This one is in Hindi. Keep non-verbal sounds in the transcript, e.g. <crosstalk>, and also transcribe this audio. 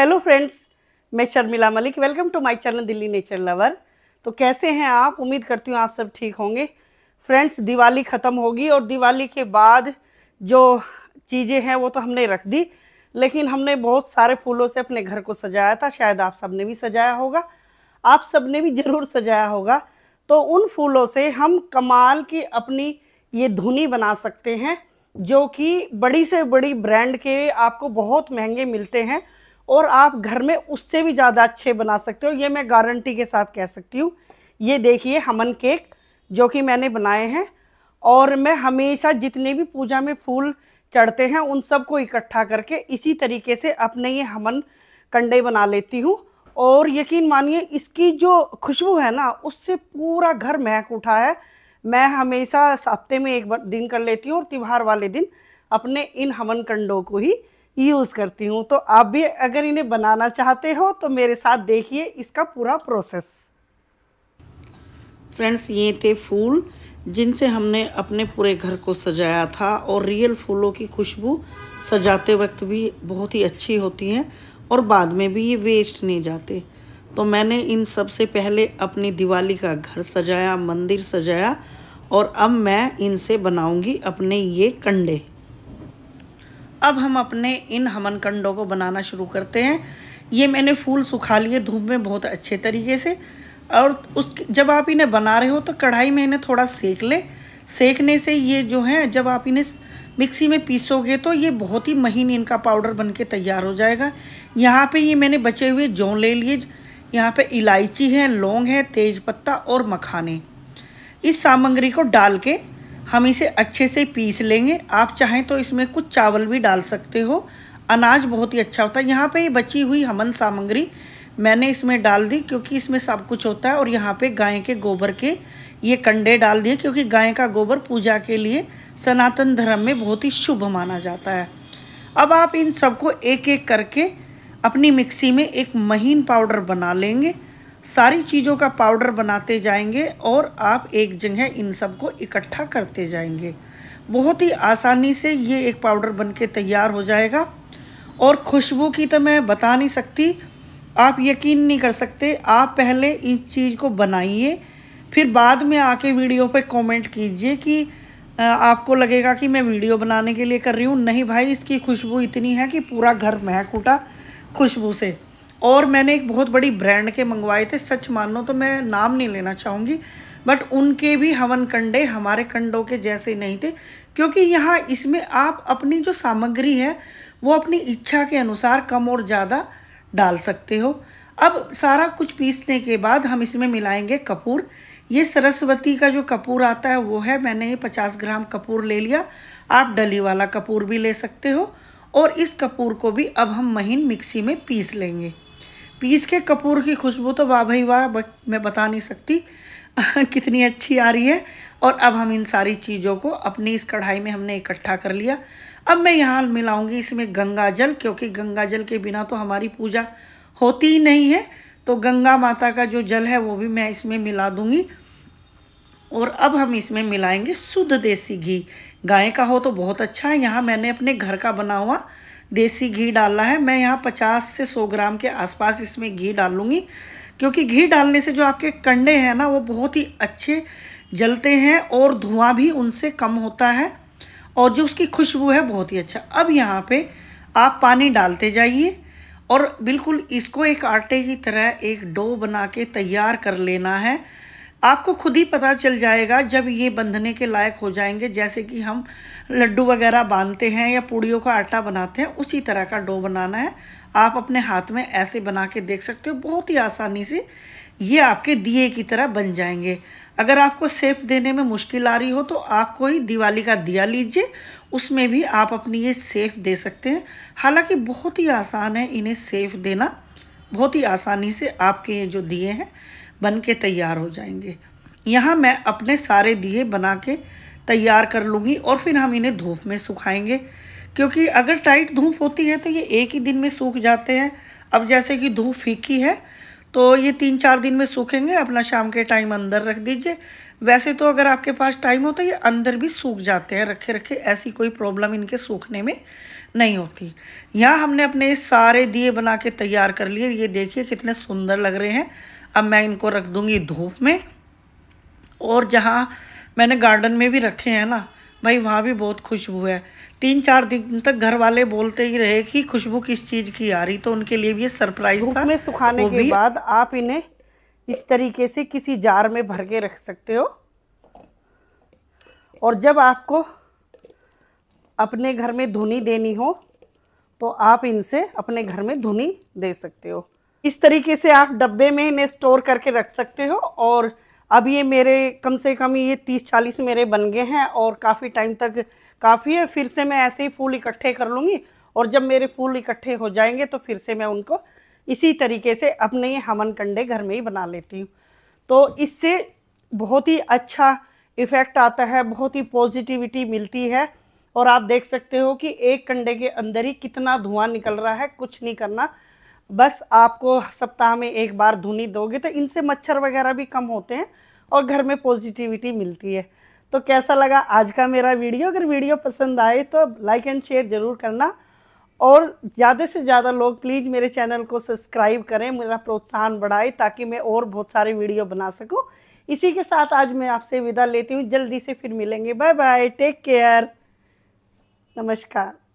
हेलो फ्रेंड्स मैं Sharmila Malik welcome to my channel Delhi nature lover तो कैसे हैं आप उम्मीद करती हूँ आप सब ठीक होंगे फ्रेंड्स दिवाली ख़त्म होगी और दिवाली के बाद जो चीज़ें हैं वो तो हमने रख दी लेकिन हमने बहुत सारे फूलों से अपने घर को सजाया था शायद आप सब ने भी सजाया होगा आप सब ने भी ज़रूर सजाया होगा तो उन फूलों से हम कमाल की अपनी ये धुनी बना सकते हैं जो कि बड़ी से बड़ी ब्रांड के आपको बहुत महंगे मिलते हैं और आप घर में उससे भी ज़्यादा अच्छे बना सकते हो ये मैं गारंटी के साथ कह सकती हूँ ये देखिए हमन केक जो कि मैंने बनाए हैं और मैं हमेशा जितने भी पूजा में फूल चढ़ते हैं उन सबको इकट्ठा करके इसी तरीके से अपने ये हमन कंडे बना लेती हूँ और यकीन मानिए इसकी जो खुशबू है ना उससे पूरा घर महक उठा है मैं हमेशा हफ्ते में एक दिन कर लेती हूँ और त्यौहार वाले दिन अपने इन हमन कंडों को ही यूज़ करती हूँ तो आप भी अगर इन्हें बनाना चाहते हो तो मेरे साथ देखिए इसका पूरा प्रोसेस फ्रेंड्स ये थे फूल जिनसे हमने अपने पूरे घर को सजाया था और रियल फूलों की खुशबू सजाते वक्त भी बहुत ही अच्छी होती है और बाद में भी ये वेस्ट नहीं जाते तो मैंने इन सबसे पहले अपनी दिवाली का घर सजाया मंदिर सजाया और अब मैं इनसे बनाऊंगी अपने ये कंडे अब हम अपने इन हमनकंडों को बनाना शुरू करते हैं ये मैंने फूल सुखा लिए धूप में बहुत अच्छे तरीके से और उस जब आप इन्हें बना रहे हो तो कढ़ाई में इन्हें थोड़ा सेक लें सेकने से ये जो है जब आप इन्हें मिक्सी में पीसोगे तो ये बहुत ही महीन इनका पाउडर बन के तैयार हो जाएगा यहाँ पे ये मैंने बचे हुए जौ ले लिए यहाँ पे इलायची है लौंग है तेज़पत्ता और मखाने इस सामग्री को डाल के हम इसे अच्छे से पीस लेंगे आप चाहें तो इसमें कुछ चावल भी डाल सकते हो अनाज बहुत ही अच्छा होता है यहाँ पे ये बची हुई हमन सामग्री मैंने इसमें डाल दी क्योंकि इसमें सब कुछ होता है और यहाँ पे गाय के गोबर के ये कंडे डाल दिए क्योंकि गाय का गोबर पूजा के लिए सनातन धर्म में बहुत ही शुभ माना जाता है अब आप इन सबको एक एक करके अपनी मिक्सी में एक महीन पाउडर बना लेंगे सारी चीज़ों का पाउडर बनाते जाएंगे और आप एक जगह इन सब को इकट्ठा करते जाएंगे बहुत ही आसानी से ये एक पाउडर बन के तैयार हो जाएगा और खुशबू की तो मैं बता नहीं सकती आप यकीन नहीं कर सकते आप पहले इस चीज़ को बनाइए फिर बाद में आके वीडियो पे कमेंट कीजिए कि आपको लगेगा कि मैं वीडियो बनाने के लिए कर रही हूँ नहीं भाई इसकी खुशबू इतनी है कि पूरा घर महक उठा खुशबू से और मैंने एक बहुत बड़ी ब्रांड के मंगवाए थे सच मानो तो मैं नाम नहीं लेना चाहूँगी बट उनके भी हवन कंडे हमारे कंडों के जैसे नहीं थे क्योंकि यहाँ इसमें आप अपनी जो सामग्री है वो अपनी इच्छा के अनुसार कम और ज़्यादा डाल सकते हो अब सारा कुछ पीसने के बाद हम इसमें मिलाएंगे कपूर ये सरस्वती का जो कपूर आता है वो है मैंने ही पचास ग्राम कपूर ले लिया आप डली वाला कपूर भी ले सकते हो और इस कपूर को भी अब हम महीन मिक्सी में पीस लेंगे पीस के कपूर की खुशबू तो वाह भाई वाह मैं बता नहीं सकती <laughs> कितनी अच्छी आ रही है और अब हम इन सारी चीज़ों को अपनी इस कढ़ाई में हमने इकट्ठा कर लिया अब मैं यहाँ मिलाऊंगी इसमें गंगा जल क्योंकि गंगा जल के बिना तो हमारी पूजा होती ही नहीं है तो गंगा माता का जो जल है वो भी मैं इसमें मिला दूँगी और अब हम इसमें मिलाएंगे शुद्ध देसी घी गाय का हो तो बहुत अच्छा है यहाँ मैंने अपने घर का बना हुआ देसी घी डाला है मैं यहाँ 50 से 100 ग्राम के आसपास इसमें घी डालूँगी क्योंकि घी डालने से जो आपके कंडे हैं ना वो बहुत ही अच्छे जलते हैं और धुआं भी उनसे कम होता है और जो उसकी खुशबू है बहुत ही अच्छा अब यहाँ पे आप पानी डालते जाइए और बिल्कुल इसको एक आटे की तरह एक डो बना के तैयार कर लेना है आपको खुद ही पता चल जाएगा जब ये बंधने के लायक हो जाएंगे जैसे कि हम लड्डू वगैरह बांधते हैं या पूड़ियों का आटा बनाते हैं उसी तरह का डो बनाना है आप अपने हाथ में ऐसे बना के देख सकते हो बहुत ही आसानी से ये आपके दिए की तरह बन जाएंगे अगर आपको सेप देने में मुश्किल आ रही हो तो आप कोई दिवाली का दिया लीजिए उसमें भी आप अपनी ये सेफ दे सकते हैं हालांकि बहुत ही आसान है इन्हें सेफ देना बहुत ही आसानी से आपके ये जो दिए हैं बन के तैयार हो जाएंगे यहाँ मैं अपने सारे दिए बना के तैयार कर लूँगी और फिर हम इन्हें धूप में सुखाएंगे क्योंकि अगर टाइट धूप होती है तो ये एक ही दिन में सूख जाते हैं अब जैसे कि धूप फीकी है तो ये तीन चार दिन में सूखेंगे अपना शाम के टाइम अंदर रख दीजिए वैसे तो अगर आपके पास टाइम हो तो ये अंदर भी सूख जाते हैं रखे रखे ऐसी कोई प्रॉब्लम इनके सूखने में नहीं होती यहाँ हमने अपने सारे दिए बना के तैयार कर लिए ये देखिए कितने सुंदर लग रहे हैं अब मैं इनको रख दूँगी धूप में और जहाँ मैंने गार्डन में भी रखे हैं ना भाई वहाँ भी बहुत खुशबू है तीन चार दिन तक घर वाले बोलते ही रहे कि खुशबू किस चीज़ की आ रही तो उनके लिए भी सरप्राइज धूप में सुखाने के बाद आप इन्हें इस तरीके से किसी जार में भर के रख सकते हो और जब आपको अपने घर में धुनी देनी हो तो आप इनसे अपने घर में धुनी दे सकते हो इस तरीके से आप डब्बे में इन्हें स्टोर करके रख सकते हो और अब ये मेरे कम से कम ये तीस चालीस मेरे बन गए हैं और काफ़ी टाइम तक काफ़ी है फिर से मैं ऐसे ही फूल इकट्ठे कर लूँगी और जब मेरे फूल इकट्ठे हो जाएंगे तो फिर से मैं उनको इसी तरीके से अपने हमन कंडे घर में ही बना लेती हूँ तो इससे बहुत ही अच्छा इफ़ेक्ट आता है बहुत ही पॉजिटिविटी मिलती है और आप देख सकते हो कि एक कंडे के अंदर ही कितना धुआं निकल रहा है कुछ नहीं करना बस आपको सप्ताह में एक बार धुनी दोगे तो इनसे मच्छर वगैरह भी कम होते हैं और घर में पॉजिटिविटी मिलती है तो कैसा लगा आज का मेरा वीडियो अगर वीडियो पसंद आए तो लाइक एंड शेयर ज़रूर करना और ज़्यादा से ज़्यादा लोग प्लीज़ मेरे चैनल को सब्सक्राइब करें मेरा प्रोत्साहन बढ़ाए ताकि मैं और बहुत सारे वीडियो बना सकूं इसी के साथ आज मैं आपसे विदा लेती हूँ जल्दी से फिर मिलेंगे बाय बाय टेक केयर नमस्कार